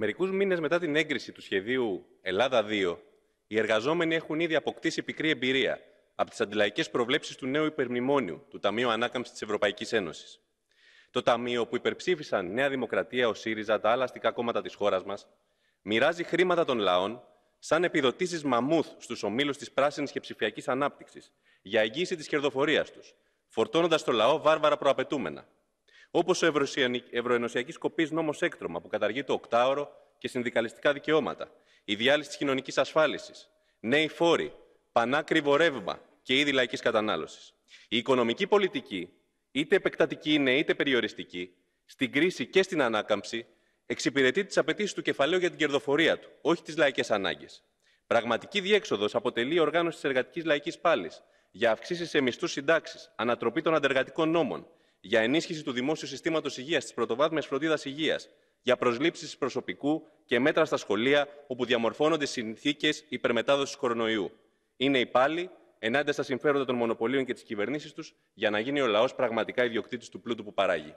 Μερικούς μήνες μετά την έγκριση του σχεδίου Ελλάδα 2, οι εργαζόμενοι έχουν ήδη αποκτήσει πικρή εμπειρία από τις αντιλαϊκές προβλέψεις του νέου υπερμνημόνιου του Ταμείου Ανάκαμψης της Ευρωπαϊκής Ένωσης. Το Ταμείο που υπερψήφισαν Νέα Δημοκρατία, ο ΣΥΡΙΖΑ, τα άλλα αστικά κόμματα της χώρας μας, μοιράζει χρήματα των λαών σαν επιδοτήσεις μαμούθ στους ομίλους της πράσινης και ψηφιακής ανάπτυξης για εγγύηση της κερδοφορίας τους, φορτώνοντας το λαό βάρβαρα προαπαιτούμενα. Όπως ο Ευρωενωσιακής Κοπής νόμος έκτρωμα, που καταργεί το οκτάωρο και συνδικαλιστικά δικαιώματα, η διάλυση της κοινωνικής ασφάλισης, νέοι φόροι, πανάκριβο ρεύμα και είδη λαϊκής κατανάλωσης. Η οικονομική πολιτική, είτε επεκτατική είναι είτε περιοριστική, στην κρίση και στην ανάκαμψη, εξυπηρετεί τις απαιτήσεις του κεφαλαίου για την κερδοφορία του, όχι τις λαϊκές ανάγκες. Πραγματική διέξοδος αποτελεί η οργάνωση της εργατικής λαϊκής πάλης για αυξήσεις σε μισθούς συντάξεις, ανατροπή των αντεργατικών νόμων, για ενίσχυση του δημόσιου συστήματος υγείας, της πρωτοβάθμιας φροντίδας υγείας, για προσλήψεις προσωπικού και μέτρα στα σχολεία όπου διαμορφώνονται συνθήκες υπερμετάδοσης κορονοϊού. Είναι υπάλληλοι ενάντια στα συμφέροντα των μονοπωλίων και της κυβερνήσης τους για να γίνει ο λαός πραγματικά ιδιοκτήτης του πλούτου που παράγει.